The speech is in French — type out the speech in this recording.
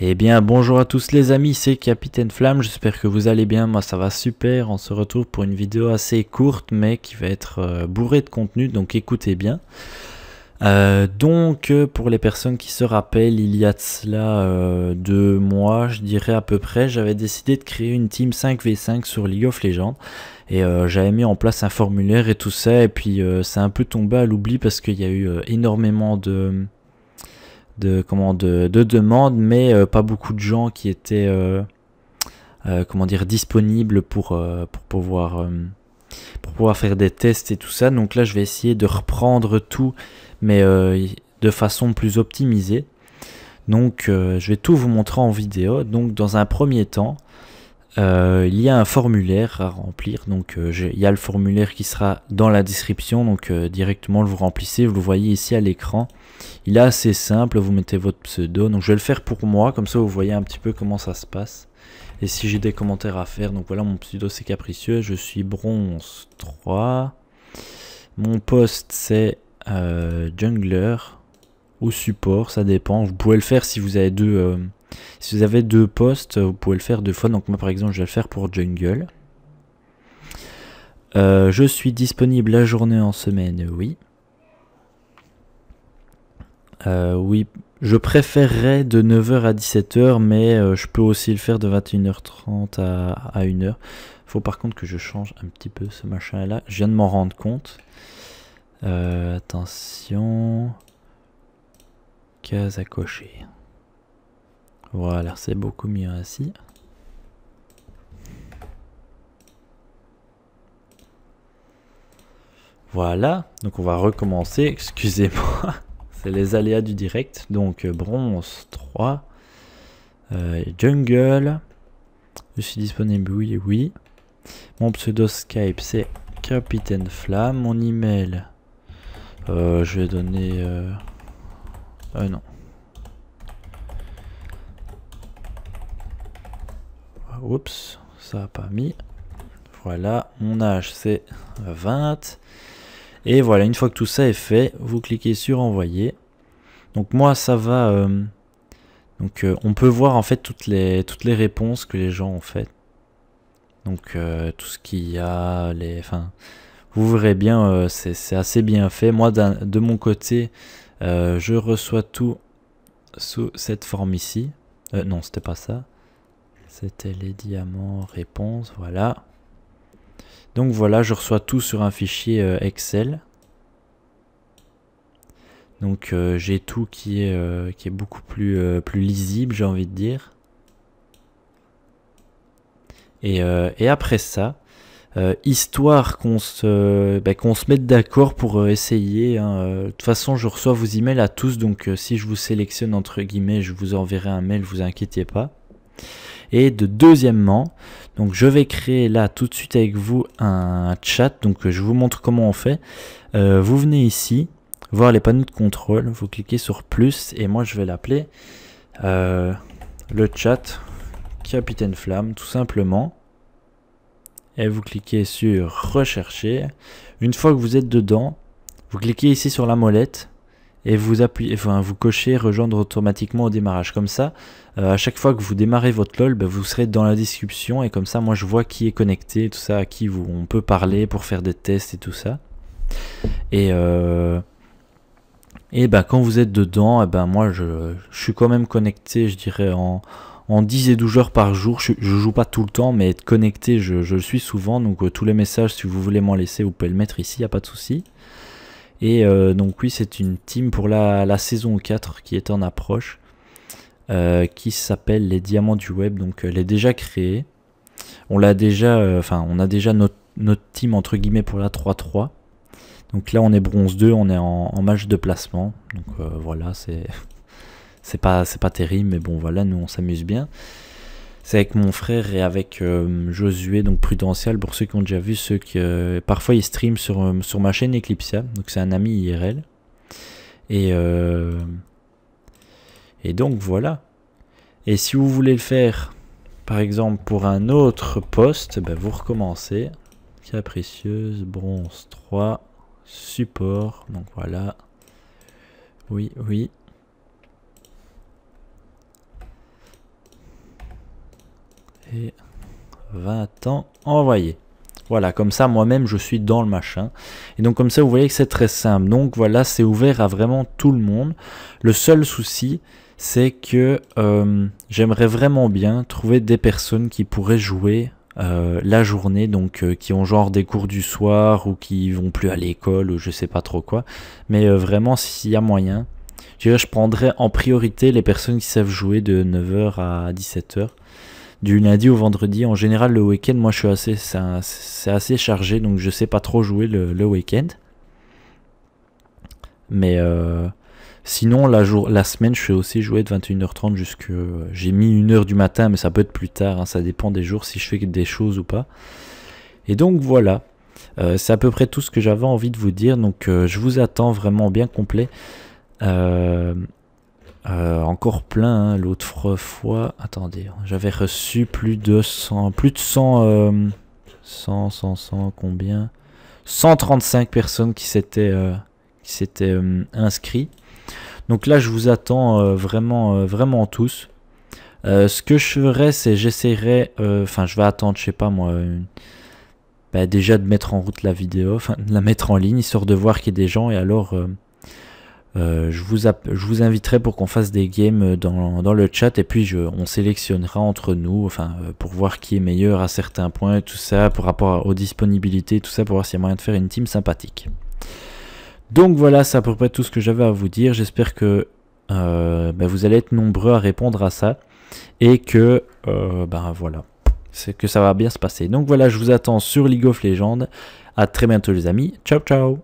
Eh bien bonjour à tous les amis, c'est Capitaine Flamme, j'espère que vous allez bien, moi ça va super, on se retrouve pour une vidéo assez courte mais qui va être euh, bourrée de contenu, donc écoutez bien. Euh, donc euh, pour les personnes qui se rappellent, il y a de cela deux mois, je dirais à peu près, j'avais décidé de créer une team 5v5 sur League of Legends et j'avais mis en place un formulaire et tout ça et puis ça a un peu tombé à l'oubli parce qu'il y a eu énormément de de de, demandes, mais euh, pas beaucoup de gens qui étaient euh, euh, comment dire disponibles pour pour pouvoir pour pouvoir faire des tests et tout ça. Donc là, je vais essayer de reprendre tout, mais de façon plus optimisée. Donc, je vais tout vous montrer en vidéo. Donc, dans un premier temps, euh, il y a un formulaire à remplir. Donc euh, il y a le formulaire qui sera dans la description. Donc euh, directement vous remplissez, vous le voyez ici à l'écran. Il est assez simple, vous mettez votre pseudo. Donc je vais le faire pour moi, comme ça vous voyez un petit peu comment ça se passe. Et si j'ai des commentaires à faire, donc voilà mon pseudo c'est capricieux, je suis bronze 3. Mon poste c'est jungler ou support, ça dépend. Vous pouvez le faire si vous avez deux si vous avez deux postes, vous pouvez le faire deux fois. Donc moi par exemple, je vais le faire pour jungle. Euh, je suis disponible la journée en semaine, oui. Euh, oui, je préférerais de 9h à 17h, mais euh, je peux aussi le faire de 21h30 à, à 1h. Faut par contre que je change un petit peu ce machin là. Je viens de m'en rendre compte. attention. Case à cocher. Voilà, c'est beaucoup mieux ainsi. Voilà, donc on va recommencer, excusez-moi, c'est les aléas du direct. Donc euh, bronze 3, euh, jungle, je suis disponible, oui, oui. Mon pseudo Skype c'est Capitaine Flamme, mon email, euh, je vais donner... Euh... non, Oups, ça n'a pas mis. Voilà, mon âge c'est 20. Et voilà, une fois que tout ça est fait, vous cliquez sur envoyer. Donc moi ça va... Euh, donc euh, on peut voir en fait toutes les, toutes les réponses que les gens ont faites. Donc euh, tout ce qu'il y a, les... Enfin, vous verrez bien, c'est assez bien fait. Moi de mon côté, je reçois tout sous cette forme ici. non, c'était pas ça. C'était les diamants réponse, voilà. Donc voilà, je reçois tout sur un fichier euh, Excel. Donc euh, j'ai tout qui est, euh, qui est beaucoup plus, plus lisible, j'ai envie de dire. Et, après ça, histoire qu'on se, ben, qu'on se mette d'accord pour essayer. Hein, de toute façon, je reçois vos emails à tous, donc si je vous sélectionne, entre guillemets, je vous enverrai un mail, vous inquiétez pas. Et de deuxièmement, donc je vais créer là tout de suite avec vous un chat. Donc euh, je vous montre comment on fait. Euh, vous venez ici, voir les panneaux de contrôle. Vous cliquez sur plus et moi je vais l'appeler euh, le chat Capitaine Flamme tout simplement. Et vous cliquez sur rechercher. Une fois que vous êtes dedans, vous cliquez ici sur la molette et vous appuyez, enfin, vous cochez rejoindre automatiquement au démarrage. Comme ça, euh, à chaque fois que vous démarrez votre LOL, bah, vous serez dans la description et comme ça, moi je vois qui est connecté, tout ça, à qui vous, on peut parler pour faire des tests et tout ça. Et euh, et ben quand vous êtes dedans, et eh ben moi je, suis quand même connecté, je dirais en 10 et 12 heures par jour. Je, ne joue pas tout le temps, mais être connecté, je, le suis souvent. Donc euh, tous les messages, si vous voulez m'en laisser, vous pouvez le mettre ici, il n'y a pas de souci. Et euh, donc oui, c'est une team pour la, saison 4 qui est en approche, euh, qui s'appelle les Diamants du Web. Donc euh, elle est déjà créée. On l'a déjà, enfin on a déjà notre, team entre guillemets pour la 3-3. Donc là on est bronze 2, on est en, en match de placement. Donc voilà, c'est pas c'est pas terrible, mais bon voilà, nous on s'amuse bien. C'est avec mon frère et avec euh, Josué, donc Prudential, pour ceux qui ont déjà vu, ceux qui, euh, parfois ils stream sur, euh, sur ma chaîne Eclipsia, donc c'est un ami IRL. Et, et donc voilà. Et si vous voulez le faire, par exemple, pour un autre poste, ben, vous recommencez. Capricieuse, bronze 3, support, donc voilà. Oui, oui. 20 ans envoyé. Voilà, comme ça, moi-même, je suis dans le machin. Et donc, comme ça, vous voyez que c'est très simple. Donc, voilà, c'est ouvert à vraiment tout le monde. Le seul souci, c'est que euh, j'aimerais vraiment bien trouver des personnes qui pourraient jouer euh, la journée, donc euh, qui ont genre des cours du soir ou qui vont plus à l'école ou je sais pas trop quoi. Mais vraiment, s'il y a moyen, je, je prendrais en priorité les personnes qui savent jouer de 9h à 17h du lundi au vendredi. En général, le week-end, moi, je suis assez, c'est assez chargé, donc je sais pas trop jouer le, week-end. Mais euh, sinon, la, jour, la semaine, je fais aussi jouer de 21h30 jusque. J'ai mis une heure du matin, mais ça peut être plus tard. Hein, ça dépend des jours si je fais des choses ou pas. Et donc voilà. Euh, c'est à peu près tout ce que j'avais envie de vous dire. Donc euh, je vous attends vraiment bien complet. Euh, euh, encore plein, hein, l'autre fois. Attendez, j'avais reçu plus de 100, plus de 100, 100, 100, 100, combien 135 personnes qui s'étaient, euh, qui s'étaient euh, inscrits. Donc là, je vous attends vraiment, vraiment tous. ce que je ferai, c'est j'essaierai, enfin, je vais attendre, je sais pas moi. Bah, déjà de mettre en route la vidéo, enfin de la mettre en ligne, histoire de voir qu'il y a des gens et alors euh, je, vous je inviterai pour qu'on fasse des games dans, le chat et puis on sélectionnera entre nous enfin, euh, pour voir qui est meilleur à certains points, tout ça, par rapport aux disponibilités, tout ça, pour voir s'il y a moyen de faire une team sympathique. Donc voilà, c'est à peu près tout ce que j'avais à vous dire. J'espère que euh, bah, vous allez être nombreux à répondre à ça et que, bah, voilà, que ça va bien se passer. Donc voilà, je vous attends sur League of Legends. À très bientôt les amis. Ciao ciao